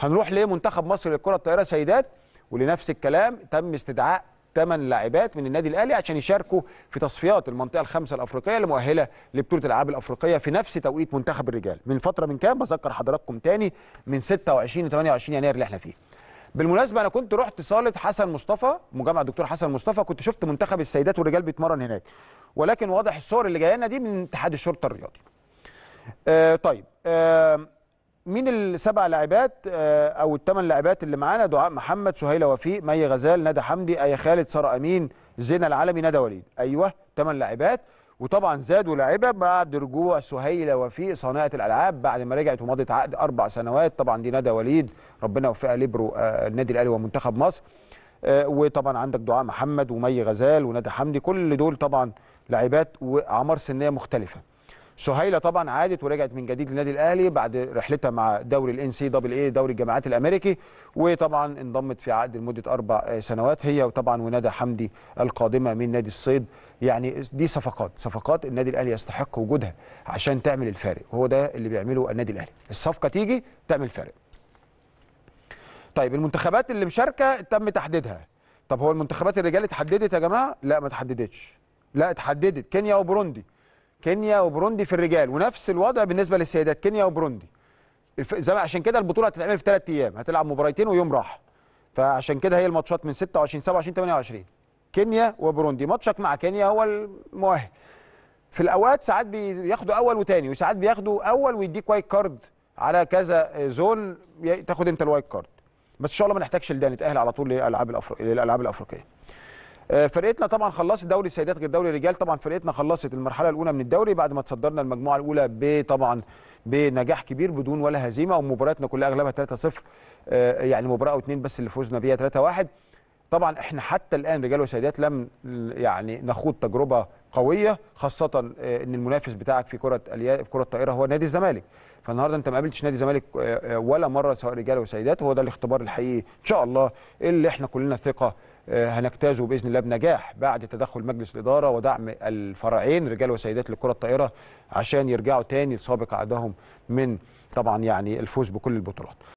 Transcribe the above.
هنروح لمنتخب مصر للكره الطايره سيدات ولنفس الكلام تم استدعاء ثمان لاعبات من النادي الاهلي عشان يشاركوا في تصفيات المنطقه الخامسه الافريقيه المؤهله لبطوله الالعاب الافريقيه في نفس توقيت منتخب الرجال من فتره من كام بذكر حضراتكم تاني من 26 ل 28 يناير اللي احنا فيه بالمناسبه انا كنت رحت صاله حسن مصطفى مجمع الدكتور حسن مصطفى كنت شفت منتخب السيدات والرجال بيتمرن هناك ولكن واضح الصور اللي جايه لنا دي من اتحاد الشرطه الرياضي آه طيب آه مين السبع لاعبات آه، او الثمان لاعبات اللي معانا دعاء محمد سهيله وفيق مي غزال ندى حمدي ايا خالد ساره امين زين العالمي ندى وليد ايوه ثمان لاعبات وطبعا زادوا لاعبه بعد رجوع سهيله وفيق صانعه الالعاب بعد ما رجعت ومضت عقد اربع سنوات طبعا دي ندى وليد ربنا يوفقها ليبرو آه، النادي الاهلي ومنتخب مصر آه، وطبعا عندك دعاء محمد ومي غزال وندى حمدي كل دول طبعا لاعبات واعمار سنيه مختلفه سهيله طبعا عادت ورجعت من جديد للنادي الاهلي بعد رحلتها مع دوري الان سي دبل اي دوري الجامعات الامريكي وطبعا انضمت في عقد لمده اربع سنوات هي وطبعا وندى حمدي القادمه من نادي الصيد يعني دي صفقات صفقات النادي الاهلي يستحق وجودها عشان تعمل الفارق وهو ده اللي بيعمله النادي الاهلي الصفقه تيجي تعمل فارق طيب المنتخبات اللي مشاركه تم تحديدها طب هو المنتخبات الرجال اتحددت يا جماعه لا ما اتحددتش لا اتحددت كينيا وبروندي كينيا وبروندي في الرجال ونفس الوضع بالنسبه للسيدات كينيا وبروندي زي عشان كده البطوله هتتعمل في ثلاث ايام هتلعب مباراتين ويوم راحه فعشان كده هي الماتشات من 26 27 28 كينيا وبروندي ماتشك مع كينيا هو المؤهل في الاوقات ساعات بياخدوا اول وثاني وساعات بياخدوا اول ويديك وايت كارد على كذا زون تاخد انت الوايت كارد بس ان شاء الله ما نحتاجش لده نتاهل على طول للالعاب الافريقيه آه، فرقتنا طبعا خلصت دوري السيدات غير دوري الرجال طبعا فرقتنا خلصت المرحله الاولى من الدوري بعد ما تصدرنا المجموعه الاولى بطبعا بنجاح كبير بدون ولا هزيمه ومبارياتنا كلها اغلبها 3-0 آه، يعني مباراه او اثنين بس اللي فوزنا بيها 3-1 طبعا احنا حتى الان رجال وسيدات لم يعني نخوض تجربه قويه خاصه آه، ان المنافس بتاعك في كره في كره الطائره هو نادي الزمالك فالنهارده انت ما قابلتش نادي الزمالك ولا مره سواء رجال وسيدات هو ده الاختبار الحقيقي ان شاء الله اللي احنا كلنا ثقه آه، هنجتازه باذن الله بنجاح بعد تدخل مجلس الاداره ودعم الفرعين رجال وسيدات لكره الطائره عشان يرجعوا تاني لسابق عهدهم من طبعا يعني الفوز بكل البطولات